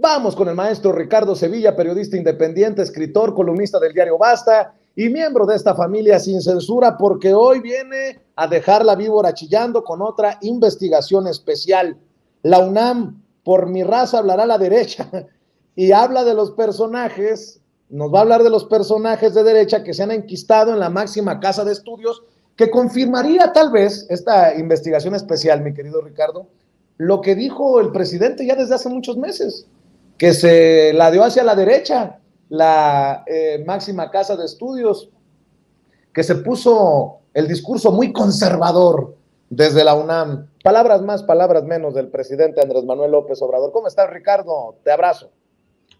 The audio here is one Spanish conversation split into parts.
Vamos con el maestro Ricardo Sevilla, periodista independiente, escritor, columnista del diario Basta y miembro de esta familia sin censura, porque hoy viene a dejar la víbora chillando con otra investigación especial. La UNAM, por mi raza, hablará a la derecha y habla de los personajes, nos va a hablar de los personajes de derecha que se han enquistado en la máxima casa de estudios, que confirmaría tal vez esta investigación especial, mi querido Ricardo, lo que dijo el presidente ya desde hace muchos meses que se la dio hacia la derecha, la eh, máxima casa de estudios, que se puso el discurso muy conservador desde la UNAM. Palabras más, palabras menos del presidente Andrés Manuel López Obrador. ¿Cómo estás, Ricardo? Te abrazo.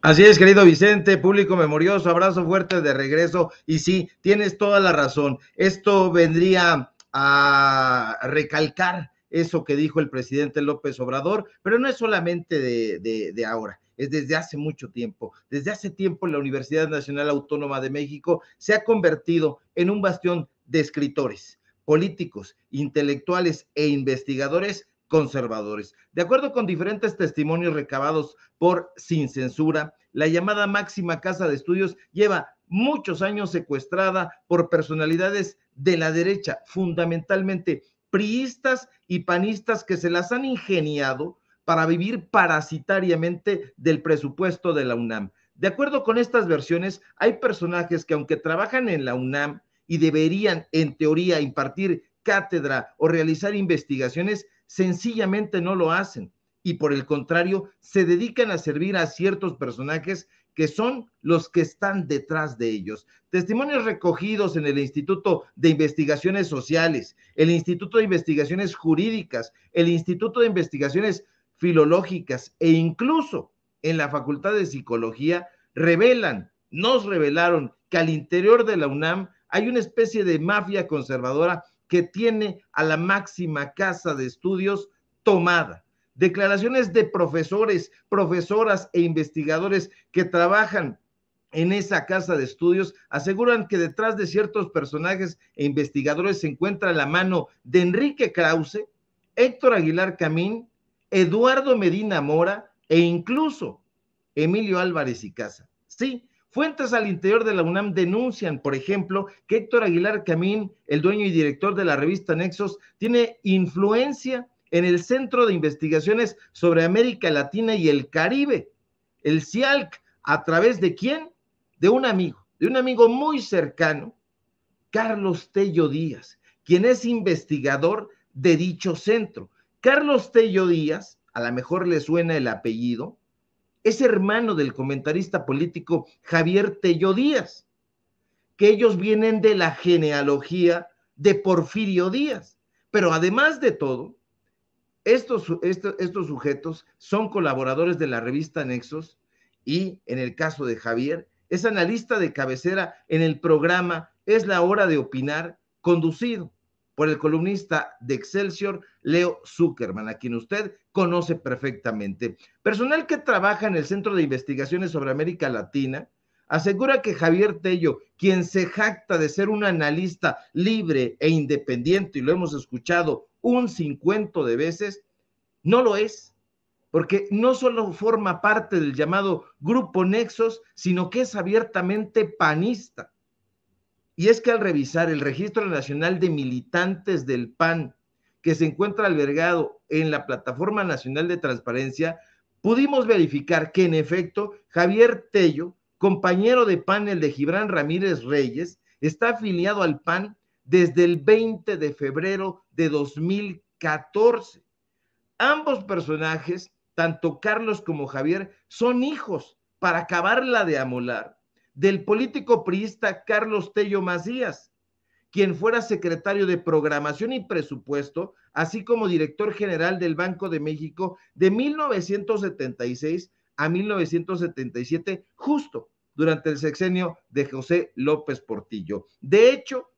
Así es, querido Vicente, público memorioso, abrazo fuerte de regreso. Y sí, tienes toda la razón. Esto vendría a recalcar eso que dijo el presidente López Obrador, pero no es solamente de ahora es desde hace mucho tiempo. Desde hace tiempo la Universidad Nacional Autónoma de México se ha convertido en un bastión de escritores, políticos, intelectuales e investigadores conservadores. De acuerdo con diferentes testimonios recabados por Sin Censura, la llamada máxima casa de estudios lleva muchos años secuestrada por personalidades de la derecha, fundamentalmente priistas y panistas que se las han ingeniado para vivir parasitariamente del presupuesto de la UNAM. De acuerdo con estas versiones, hay personajes que aunque trabajan en la UNAM y deberían, en teoría, impartir cátedra o realizar investigaciones, sencillamente no lo hacen y por el contrario, se dedican a servir a ciertos personajes que son los que están detrás de ellos. Testimonios recogidos en el Instituto de Investigaciones Sociales, el Instituto de Investigaciones Jurídicas, el Instituto de Investigaciones filológicas e incluso en la Facultad de Psicología revelan, nos revelaron que al interior de la UNAM hay una especie de mafia conservadora que tiene a la máxima casa de estudios tomada. Declaraciones de profesores, profesoras e investigadores que trabajan en esa casa de estudios aseguran que detrás de ciertos personajes e investigadores se encuentra la mano de Enrique Krause, Héctor Aguilar Camín Eduardo Medina Mora e incluso Emilio Álvarez y Casa. Sí, fuentes al interior de la UNAM denuncian, por ejemplo, que Héctor Aguilar Camín, el dueño y director de la revista Nexos, tiene influencia en el Centro de Investigaciones sobre América Latina y el Caribe, el CIALC, a través de quién? De un amigo, de un amigo muy cercano, Carlos Tello Díaz, quien es investigador de dicho centro. Carlos Tello Díaz, a lo mejor le suena el apellido, es hermano del comentarista político Javier Tello Díaz, que ellos vienen de la genealogía de Porfirio Díaz. Pero además de todo, estos, estos, sujetos son colaboradores de la revista Nexos y, en el caso de Javier, es analista de cabecera en el programa Es la hora de opinar, conducido por el columnista de Excelsior Leo Zuckerman, a quien usted conoce perfectamente. Personal que trabaja en el Centro de Investigaciones sobre América Latina asegura que Javier Tello, quien se jacta de ser un analista libre e independiente, y lo hemos escuchado un cincuento de veces, no lo es, porque no solo forma parte del llamado Grupo Nexos, sino que es abiertamente panista. Y es que al revisar el Registro Nacional de Militantes del PAN que se encuentra albergado en la Plataforma Nacional de Transparencia, pudimos verificar que en efecto Javier Tello, compañero de panel de Gibran Ramírez Reyes, está afiliado al PAN desde el 20 de febrero de 2014. Ambos personajes, tanto Carlos como Javier, son hijos, para acabarla de amolar, del político priista Carlos Tello Macías, quien fuera secretario de Programación y Presupuesto, así como director general del Banco de México de 1976 a 1977, justo durante el sexenio de José López Portillo. De hecho,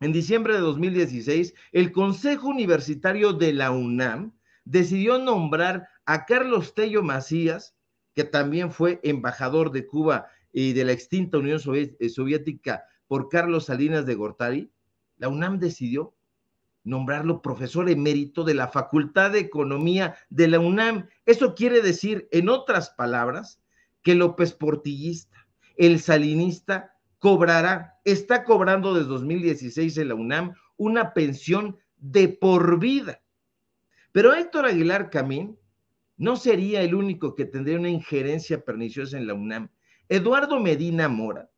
en diciembre de 2016, el Consejo Universitario de la UNAM decidió nombrar a Carlos Tello Macías, que también fue embajador de Cuba y de la extinta Unión eh, Soviética por Carlos Salinas de Gortari, la UNAM decidió nombrarlo profesor emérito de la Facultad de Economía de la UNAM. Eso quiere decir, en otras palabras, que López Portillista, el salinista, cobrará, está cobrando desde 2016 en la UNAM una pensión de por vida. Pero Héctor Aguilar Camín no sería el único que tendría una injerencia perniciosa en la UNAM. Eduardo Medina Mora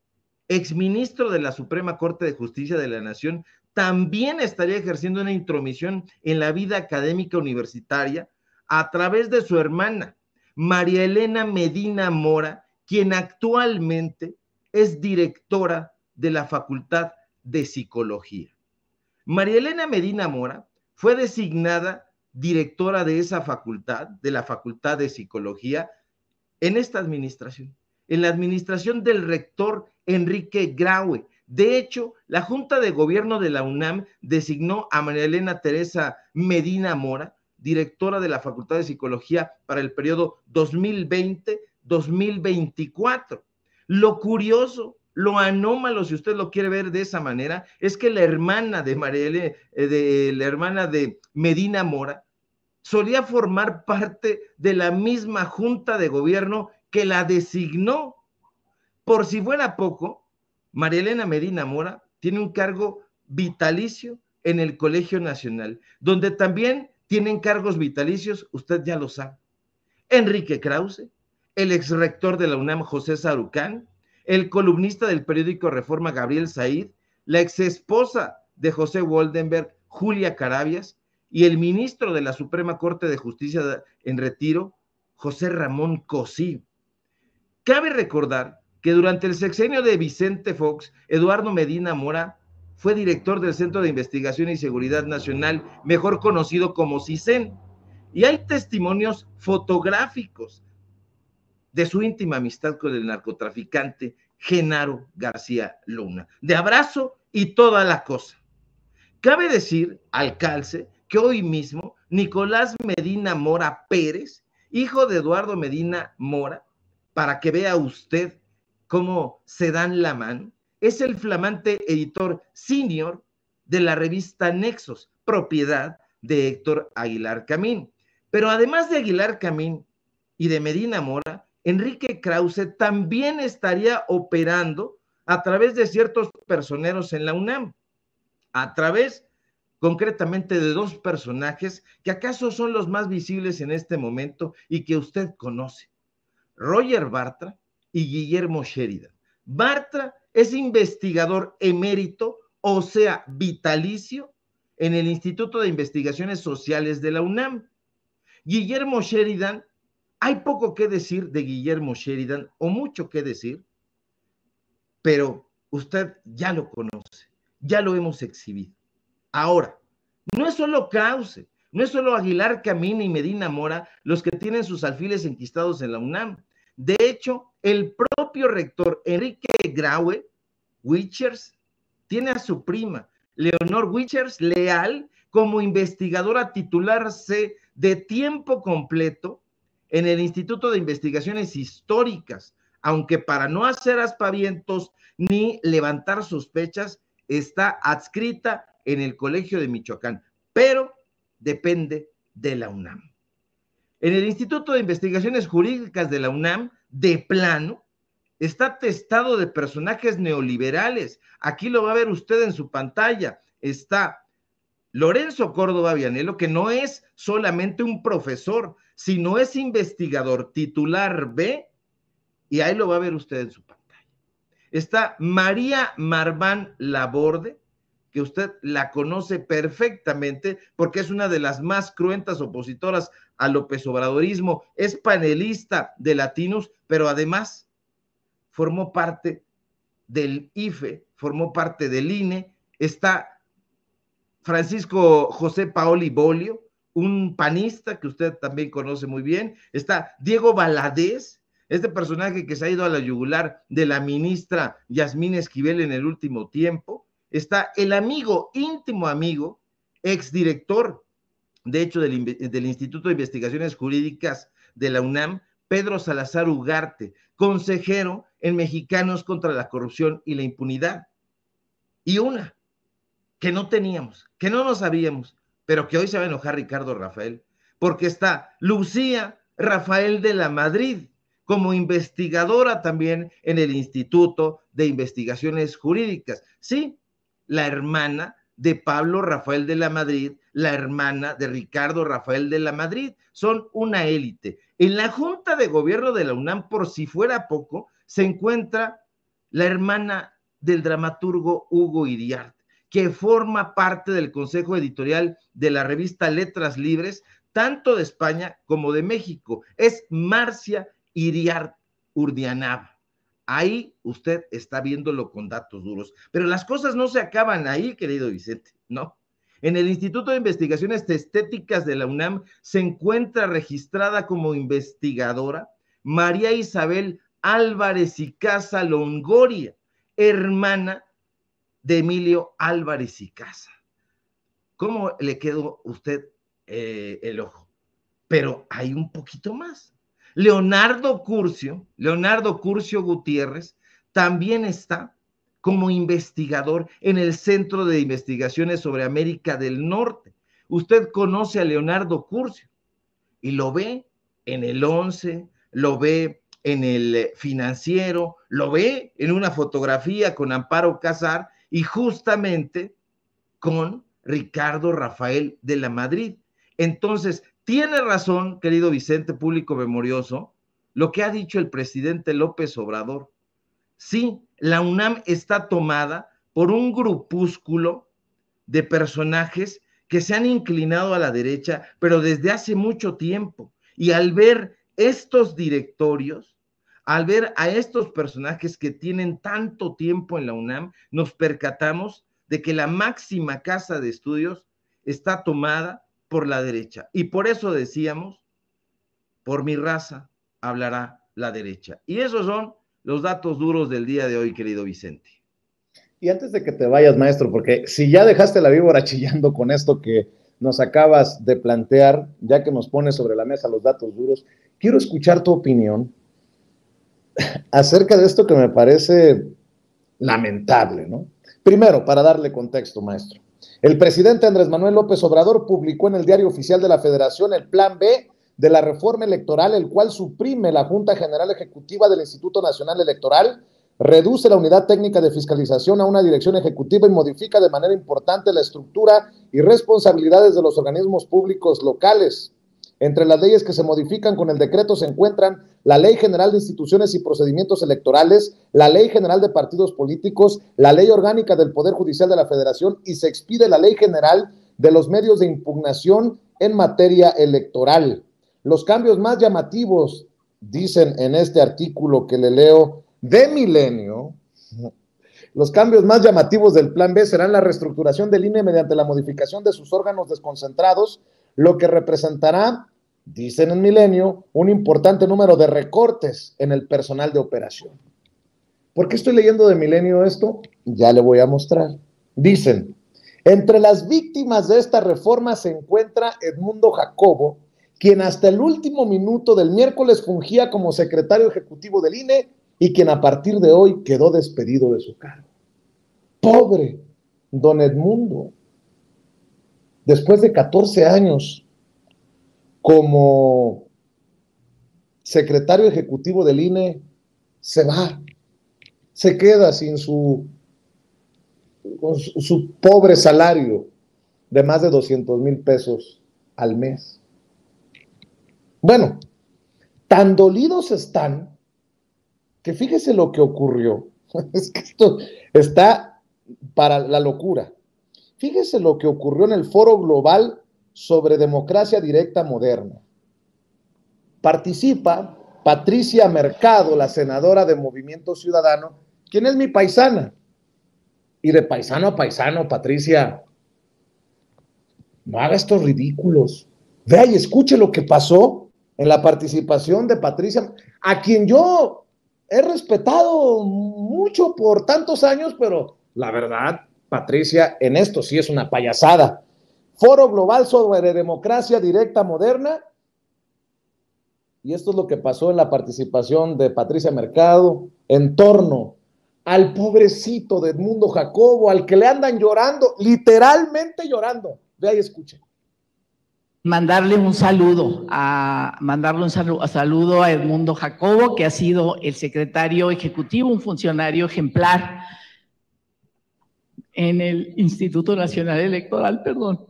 exministro de la Suprema Corte de Justicia de la Nación, también estaría ejerciendo una intromisión en la vida académica universitaria a través de su hermana, María Elena Medina Mora, quien actualmente es directora de la Facultad de Psicología. María Elena Medina Mora fue designada directora de esa facultad, de la Facultad de Psicología, en esta administración, en la administración del rector Enrique Graue. De hecho, la Junta de Gobierno de la UNAM designó a María Elena Teresa Medina Mora, directora de la Facultad de Psicología para el periodo 2020-2024. Lo curioso, lo anómalo, si usted lo quiere ver de esa manera, es que la hermana de María Elena, eh, la hermana de Medina Mora, solía formar parte de la misma Junta de Gobierno que la designó por si fuera poco, Marielena Medina Mora tiene un cargo vitalicio en el Colegio Nacional, donde también tienen cargos vitalicios, usted ya lo sabe. Enrique Krause, el exrector de la UNAM José Sarucán, el columnista del periódico Reforma Gabriel Said, la ex de José Woldenberg, Julia Carabias, y el ministro de la Suprema Corte de Justicia en retiro, José Ramón Cosí. Cabe recordar que durante el sexenio de Vicente Fox, Eduardo Medina Mora fue director del Centro de Investigación y Seguridad Nacional, mejor conocido como CISEN. Y hay testimonios fotográficos de su íntima amistad con el narcotraficante Genaro García Luna. De abrazo y toda la cosa. Cabe decir al que hoy mismo Nicolás Medina Mora Pérez, hijo de Eduardo Medina Mora, para que vea usted como se dan la es el flamante editor senior de la revista Nexos, propiedad de Héctor Aguilar Camín. Pero además de Aguilar Camín y de Medina Mora, Enrique Krause también estaría operando a través de ciertos personeros en la UNAM, a través concretamente de dos personajes que acaso son los más visibles en este momento y que usted conoce, Roger Bartra y Guillermo Sheridan. Bartra es investigador emérito, o sea, vitalicio, en el Instituto de Investigaciones Sociales de la UNAM. Guillermo Sheridan, hay poco que decir de Guillermo Sheridan, o mucho que decir, pero usted ya lo conoce, ya lo hemos exhibido. Ahora, no es solo Krause, no es solo Aguilar Camina y Medina Mora los que tienen sus alfiles enquistados en la UNAM. De hecho, el propio rector Enrique Graue, Wichers, tiene a su prima, Leonor Wichers Leal, como investigadora titularse de tiempo completo en el Instituto de Investigaciones Históricas, aunque para no hacer aspavientos ni levantar sospechas, está adscrita en el Colegio de Michoacán, pero depende de la UNAM. En el Instituto de Investigaciones Jurídicas de la UNAM, de plano, está testado de personajes neoliberales. Aquí lo va a ver usted en su pantalla. Está Lorenzo Córdoba Vianelo, que no es solamente un profesor, sino es investigador titular B, y ahí lo va a ver usted en su pantalla. Está María Marván Laborde, que usted la conoce perfectamente porque es una de las más cruentas opositoras a López Obradorismo, es panelista de Latinos, pero además formó parte del IFE, formó parte del INE, está Francisco José Paoli Bolio, un panista que usted también conoce muy bien, está Diego Valadez, este personaje que se ha ido a la yugular de la ministra Yasmín Esquivel en el último tiempo, está el amigo, íntimo amigo, exdirector, de hecho, del, Instituto de Investigaciones Jurídicas de la UNAM, Pedro Salazar Ugarte, consejero en Mexicanos contra la Corrupción y la Impunidad. Y una que no teníamos, que no nos sabíamos, pero que hoy se va a enojar Ricardo Rafael, porque está Lucía Rafael de la Madrid como investigadora también en el Instituto de Investigaciones Jurídicas. Sí, la hermana de Pablo Rafael de la Madrid, la hermana de Ricardo Rafael de la Madrid. Son una élite. En la Junta de Gobierno de la UNAM, por si fuera poco, se encuentra la hermana del dramaturgo Hugo Iriart, que forma parte del consejo editorial de la revista Letras Libres, tanto de España como de México. Es Marcia Iriart Urdianaba. Ahí usted está viéndolo con datos duros. Pero las cosas no se acaban ahí, querido Vicente, ¿no? En el Instituto de Investigaciones Estéticas de la UNAM se encuentra registrada como investigadora María Isabel Álvarez y Casa Longoria, hermana de Emilio Álvarez y Casa. ¿Cómo le quedó usted eh, el ojo? Pero hay un poquito más. Leonardo Curcio, Leonardo Curcio Gutiérrez, también está como investigador en el Centro de Investigaciones sobre América del Norte. Usted conoce a Leonardo Curcio y lo ve en el 11, lo ve en el financiero, lo ve en una fotografía con Amparo Casar y justamente con Ricardo Rafael de la Madrid. Entonces, tiene razón, querido Vicente, público memorioso, lo que ha dicho el presidente López Obrador. Sí, la UNAM está tomada por un grupúsculo de personajes que se han inclinado a la derecha, pero desde hace mucho tiempo. Y al ver estos directorios, al ver a estos personajes que tienen tanto tiempo en la UNAM, nos percatamos de que la máxima casa de estudios está tomada por la derecha. Y por eso decíamos, por mi raza hablará la derecha. Y esos son los datos duros del día de hoy, querido Vicente. Y antes de que te vayas, maestro, porque si ya dejaste la víbora chillando con esto que nos acabas de plantear, ya que nos pones sobre la mesa los datos duros, quiero escuchar tu opinión acerca de esto que me parece lamentable, ¿no? Primero, para darle contexto, maestro. El presidente Andrés Manuel López Obrador publicó en el diario oficial de la Federación el plan B de la reforma electoral, el cual suprime la Junta General Ejecutiva del Instituto Nacional Electoral, reduce la unidad técnica de fiscalización a una dirección ejecutiva y modifica de manera importante la estructura y responsabilidades de los organismos públicos locales. Entre las leyes que se modifican con el decreto se encuentran la Ley General de Instituciones y Procedimientos Electorales, la Ley General de Partidos Políticos, la Ley Orgánica del Poder Judicial de la Federación y se expide la Ley General de los Medios de Impugnación en materia electoral. Los cambios más llamativos, dicen en este artículo que le leo de Milenio, los cambios más llamativos del Plan B serán la reestructuración del INE mediante la modificación de sus órganos desconcentrados, lo que representará, dicen en Milenio, un importante número de recortes en el personal de operación. ¿Por qué estoy leyendo de Milenio esto? Ya le voy a mostrar. Dicen, entre las víctimas de esta reforma se encuentra Edmundo Jacobo, quien hasta el último minuto del miércoles fungía como secretario ejecutivo del INE y quien a partir de hoy quedó despedido de su cargo. Pobre don Edmundo después de 14 años como secretario ejecutivo del INE, se va, se queda sin su, su, pobre salario de más de 200 mil pesos al mes. Bueno, tan dolidos están que fíjese lo que ocurrió. Es que esto está para la locura. Fíjese lo que ocurrió en el Foro Global sobre Democracia Directa Moderna. Participa Patricia Mercado, la senadora de Movimiento Ciudadano, quien es mi paisana. Y de paisano a paisano, Patricia, no haga estos ridículos. Vea y escuche lo que pasó en la participación de Patricia, a quien yo he respetado mucho por tantos años, pero la verdad, Patricia en esto, sí es una payasada. Foro Global sobre Democracia Directa Moderna. Y esto es lo que pasó en la participación de Patricia Mercado en torno al pobrecito de Edmundo Jacobo, al que le andan llorando, literalmente llorando. Ve ahí escuche mandarle un saludo a mandarle un saludo a Edmundo Jacobo, que ha sido el secretario ejecutivo, un funcionario ejemplar en el Instituto Nacional Electoral, perdón.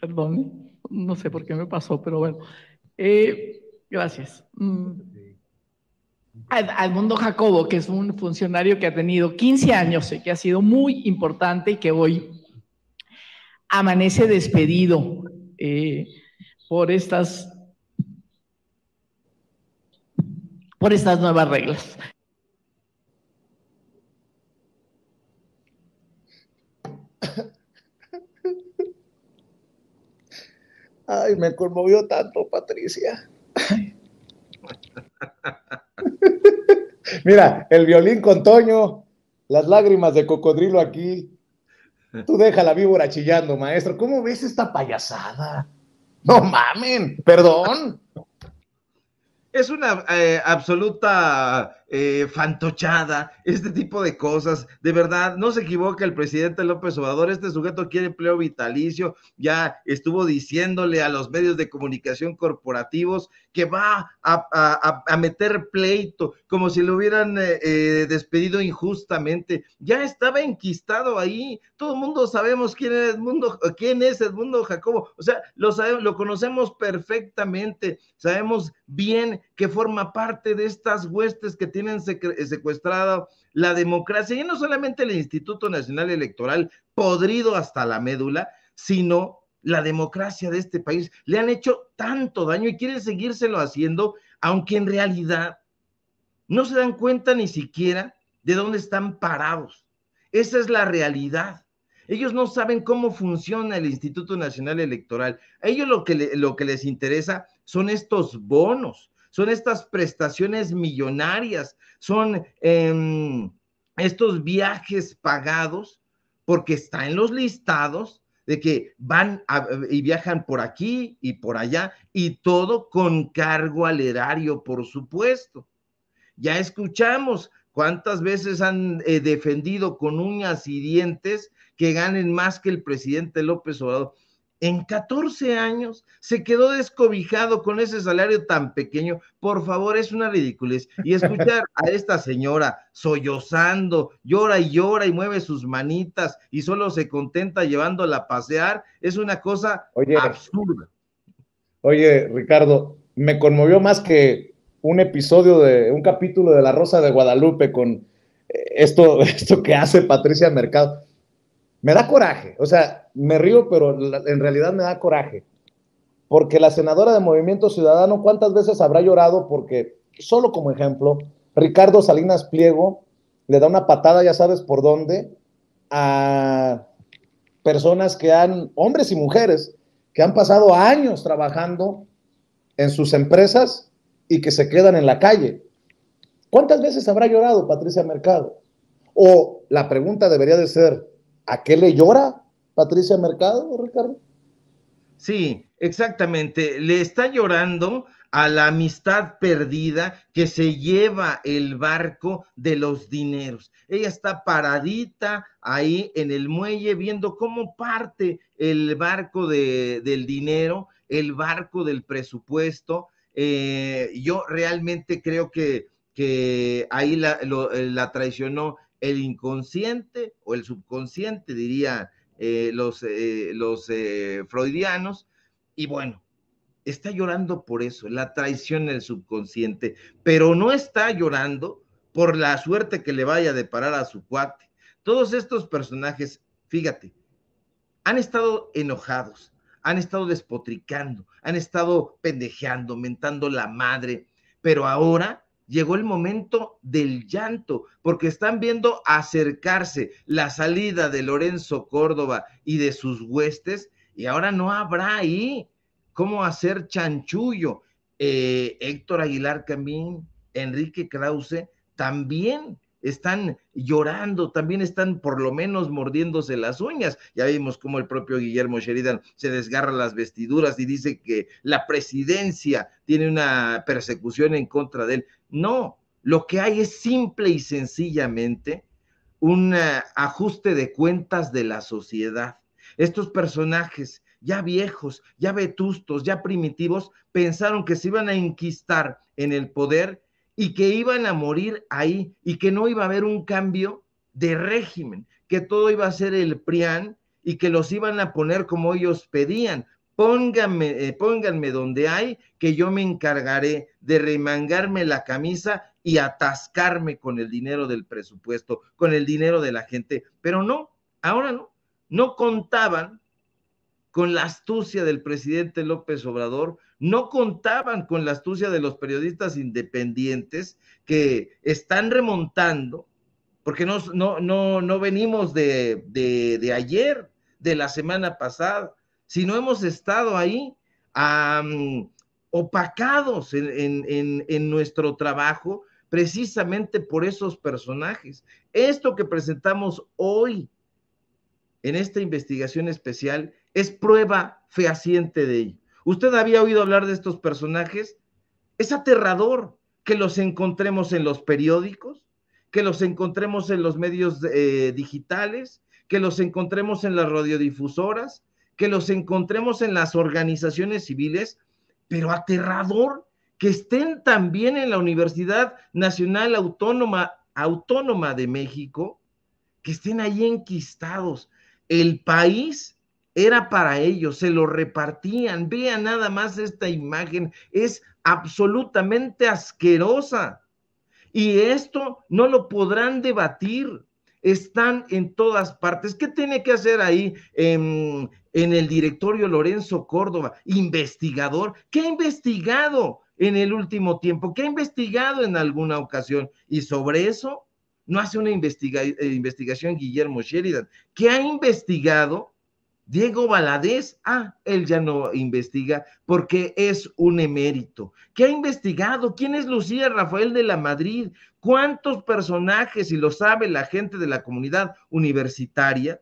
Perdón, no sé por qué me pasó, pero bueno. Eh, gracias. Mm, Edmundo Jacobo, que es un funcionario que ha tenido 15 años y que ha sido muy importante y que hoy amanece despedido eh, por estas por estas nuevas reglas. Ay, me conmovió tanto, Patricia. Mira, el violín con Toño, las lágrimas de cocodrilo aquí. Tú deja la víbora chillando, maestro. ¿Cómo ves esta payasada? No mamen, perdón. Es una eh, absoluta eh, fantochada, este tipo de cosas. De verdad, no se equivoca el presidente López Obrador, este sujeto quiere empleo vitalicio, ya estuvo diciéndole a los medios de comunicación corporativos que va a, meter pleito, como si lo hubieran eh, eh, despedido injustamente. Ya estaba enquistado ahí, todo el mundo sabemos quién es Edmundo, quién es mundo Jacobo, o sea, lo, sabemos, lo conocemos perfectamente, sabemos bien que forma parte de estas huestes que tiene tienen eh, secuestrada la democracia, y no solamente el Instituto Nacional Electoral, podrido hasta la médula, sino la democracia de este país. Le han hecho tanto daño y quieren seguírselo haciendo, aunque en realidad no se dan cuenta ni siquiera de dónde están parados. Esa es la realidad. Ellos no saben cómo funciona el Instituto Nacional Electoral. A ellos lo que les interesa son estos bonos, son estas prestaciones millonarias, son em, estos viajes pagados, porque está en los listados de que van y viajan por aquí y por allá, y todo con cargo al erario, por supuesto. Ya escuchamos cuántas veces han eh, defendido con uñas y dientes que ganen más que el presidente López Obrador en 14 años se quedó descobijado con ese salario tan pequeño. Por favor, es una ridiculez. Y escuchar a esta señora sollozando, llora y llora y mueve sus manitas y solo se contenta llevándola a pasear, es una cosa absurda. Oye, Ricardo, me conmovió más que un episodio de un capítulo de La Rosa de Guadalupe con eh, esto, esto que hace Patricia Mercado. Me da coraje, o sea, me río, pero en realidad me da coraje. Porque la senadora de Movimiento Ciudadano, ¿cuántas veces habrá llorado? Porque, solo como ejemplo, Ricardo Salinas Pliego le da una patada, ya sabes por dónde, a personas que han, hombres y mujeres, que han pasado años trabajando en sus empresas y que se quedan en la calle. ¿Cuántas veces habrá llorado Patricia Mercado? O la pregunta debería de ser, ¿A qué le llora Patricia Mercado, Ricardo? Sí, exactamente. Le está llorando a la amistad perdida que se lleva el barco de los dineros. Ella está paradita ahí en el muelle viendo cómo parte el barco del dinero, el barco del presupuesto. Eh, yo realmente creo que, que ahí la, eh, la traicionó el inconsciente o el subconsciente, diría eh, los, eh, los eh, freudianos, y bueno, está llorando por eso, la traición del subconsciente, pero no está llorando por la suerte que le vaya a deparar a su cuate. Todos estos personajes, fíjate, han estado enojados, han estado despotricando, han estado pendejeando, mentando la madre, pero ahora llegó el momento del llanto, porque están viendo acercarse la salida de Lorenzo Córdoba y de sus huestes, y ahora no habrá ahí cómo hacer chanchullo. Eh, Héctor Aguilar Camín, Enrique Krause, también están llorando, también están por lo menos mordiéndose las uñas. Ya vimos cómo el propio Guillermo Sheridan se desgarra las vestiduras y dice que la presidencia tiene una persecución en contra de él. No, lo que hay es simple y sencillamente un eh, ajuste de cuentas de la sociedad. Estos personajes ya viejos, ya vetustos, ya primitivos, pensaron que se iban a inquistar en el poder y que iban a morir ahí y que no iba a haber un cambio de régimen, que todo iba a ser el PRIAN y que los iban a poner como ellos pedían. Pónganme, eh, pónganme donde hay, que yo me encargaré de remangarme la camisa y atascarme con el dinero del presupuesto, con el dinero de la gente. Pero no, ahora no, no contaban con la astucia del presidente López Obrador, no contaban con la astucia de los periodistas independientes que están remontando, porque no, venimos de, ayer, de la semana pasada, sino hemos estado ahí opacados en nuestro trabajo precisamente por esos personajes. Esto que presentamos hoy en esta investigación especial es prueba fehaciente de ello. ¿Usted había oído hablar de estos personajes? Es aterrador que los encontremos en los periódicos, que los encontremos en los medios eh, digitales, que los encontremos en las radiodifusoras, que los encontremos en las organizaciones civiles, pero aterrador que estén también en la Universidad Nacional Autónoma, Autónoma de México, que estén ahí enquistados. El país era para ellos, se lo repartían. Vean nada más esta imagen, es absolutamente asquerosa. Y esto no lo podrán debatir, están en todas partes. ¿Qué tiene que hacer ahí em, en, el directorio Lorenzo Córdoba? Investigador. ¿Qué ha investigado en el último tiempo? ¿Qué ha investigado en alguna ocasión? Y sobre eso no hace una eh, investigación Guillermo Sheridan. ¿Qué ha investigado? Diego Valadez, ah, él ya no investiga porque es un emérito. ¿Qué ha investigado? ¿Quién es Lucía Rafael de la Madrid? ¿Cuántos personajes, y lo sabe la gente de la comunidad universitaria,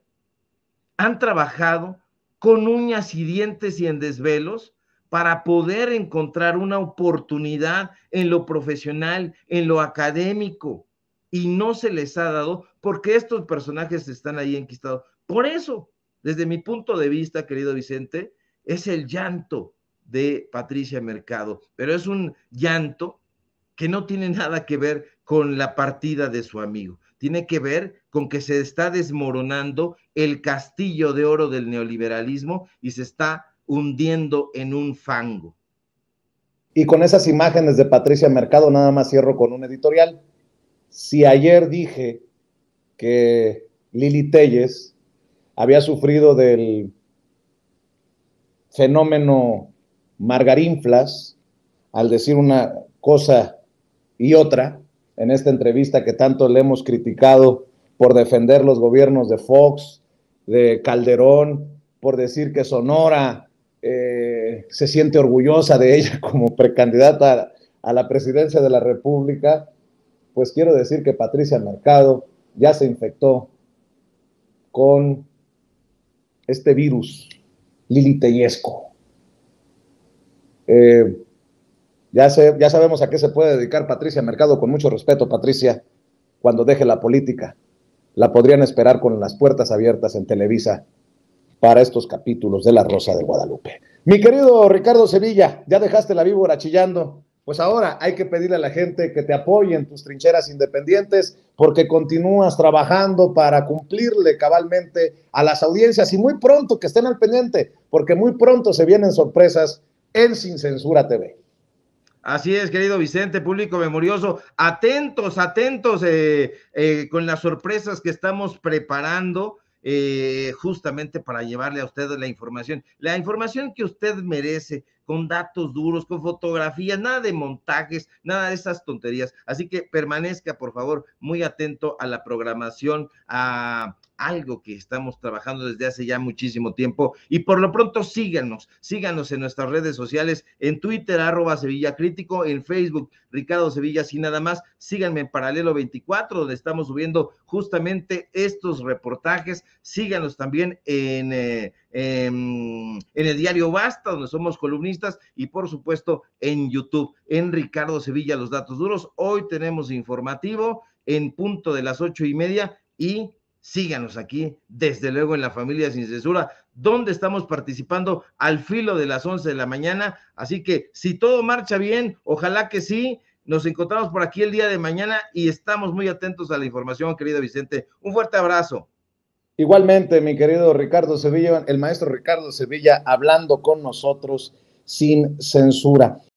han trabajado con uñas y dientes y en desvelos para poder encontrar una oportunidad en lo profesional, en lo académico? Y no se les ha dado porque estos personajes están ahí enquistados. Por eso, desde mi punto de vista, querido Vicente, es el llanto de Patricia Mercado, pero es un llanto que no tiene nada que ver con la partida de su amigo, tiene que ver con que se está desmoronando el castillo de oro del neoliberalismo y se está hundiendo en un fango. Y con esas imágenes de Patricia Mercado, nada más cierro con un editorial. Si ayer dije que Lili Telles había sufrido del fenómeno margarinflas al decir una cosa y otra en esta entrevista que tanto le hemos criticado por defender los gobiernos de Fox, de Calderón, por decir que Sonora eh, se siente orgullosa de ella como precandidata a la presidencia de la República, pues quiero decir que Patricia Mercado ya se infectó con este virus liliteyesco. Eh, ya, ya sabemos a qué se puede dedicar Patricia Mercado, con mucho respeto, Patricia, cuando deje la política. La podrían esperar con las puertas abiertas en Televisa para estos capítulos de La Rosa de Guadalupe. Mi querido Ricardo Sevilla, ya dejaste la víbora chillando. Pues ahora hay que pedirle a la gente que te apoye en tus trincheras independientes porque continúas trabajando para cumplirle cabalmente a las audiencias y muy pronto que estén al pendiente porque muy pronto se vienen sorpresas en Sin Censura TV. Así es, querido Vicente, público memorioso. Atentos, atentos eh, eh, con las sorpresas que estamos preparando eh, justamente para llevarle a ustedes la información, la información que usted merece, con datos duros, con fotografías, nada de montajes, nada de esas tonterías. Así que permanezca, por favor, muy atento a la programación, algo que estamos trabajando desde hace ya muchísimo tiempo. Y por lo pronto síganos, síganos en nuestras redes sociales, en Twitter, arroba Sevilla Crítico, en Facebook, Ricardo Sevilla, sin nada más. Síganme en Paralelo 24, donde estamos subiendo justamente estos reportajes. Síganos también en... en, eh, em, en el diario Basta, donde somos columnistas, y por supuesto en YouTube, en Ricardo Sevilla, Los Datos Duros. Hoy tenemos informativo en punto de las ocho y media y síganos aquí, desde luego en la familia sin censura, donde estamos participando al filo de las 11 de la mañana. Así que si todo marcha bien, ojalá que sí, nos encontramos por aquí el día de mañana y estamos muy atentos a la información, querido Vicente. Un fuerte abrazo. Igualmente, mi querido Ricardo Sevilla, el maestro Ricardo Sevilla, hablando con nosotros sin censura.